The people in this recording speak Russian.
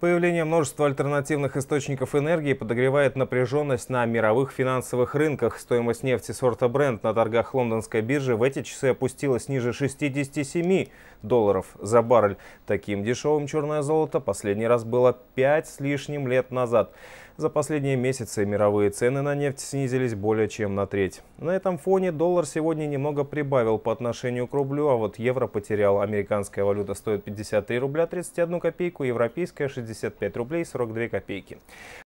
Появление множества альтернативных источников энергии подогревает напряженность на мировых финансовых рынках. Стоимость нефти сорта Brent на торгах лондонской биржи в эти часы опустилась ниже 67 долларов за баррель. Таким дешевым черное золото последний раз было пять с лишним лет назад. За последние месяцы мировые цены на нефть снизились более чем на треть. На этом фоне доллар сегодня немного прибавил по отношению к рублю, а вот евро потерял. Американская валюта стоит 53 рубля 31 копейку, европейская 65 рублей 42 копейки.